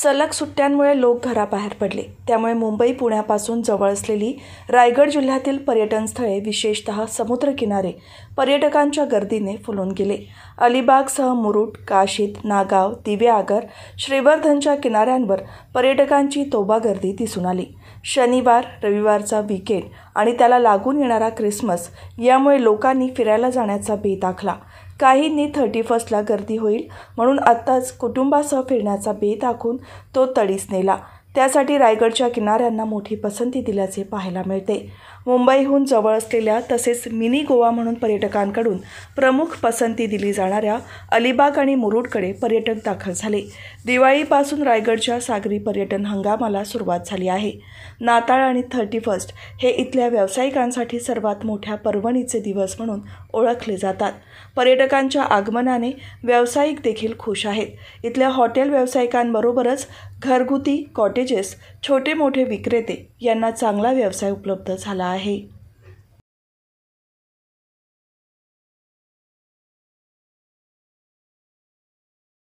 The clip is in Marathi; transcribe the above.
सलग सुट्ट्यांमुळे लोक घराबाहेर पडले त्यामुळे मुंबई पुण्यापासून जवळ असलेली रायगड जिल्ह्यातील पर्यटनस्थळे विशेषत समुद्रकिनारे पर्यटकांच्या गर्दीने फुलून गेले अलिबागसह मुरुट काशीद नागाव आगर श्रीवर्धनच्या किनाऱ्यांवर पर्यटकांची तोबा गर्दी दिसून आली शनिवार रविवारचा वीकेंड आणि त्याला लागून येणारा क्रिसमस यामुळे लोकांनी फिरायला जाण्याचा बेत आखला काहींनी थर्टी फर्स्टला गर्दी होईल म्हणून आत्ताच कुटुंबासह फिरण्याचा बेत आखून तो तडीस नेला त्यासाठी रायगडच्या किनाऱ्यांना मोठी पसंती दिल्याचे पाहायला मिळते मुंबईहून जवळ असलेल्या तसेच मिनी गोवा म्हणून पर्यटकांकडून प्रमुख पसंती दिली जाणाऱ्या अलिबाग आणि मुरुडकडे पर्यटक दाखल झाले दिवाळीपासून रायगडच्या सागरी पर्यटन हंगामाला सुरुवात झाली आहे नाताळ आणि थर्टी फर्स्ट हे इथल्या व्यावसायिकांसाठी सर्वात मोठ्या पर्वणीचे दिवस म्हणून ओळखले जातात पर्यटकांच्या आगमनाने व्यावसायिक देखील खुश आहेत इथल्या हॉटेल व्यावसायिकांबरोबरच घरगुती कॉटेज पॅकेजेस छोटे मोठे विक्रेते यांना चांगला व्यवसाय उपलब्ध झाला आहे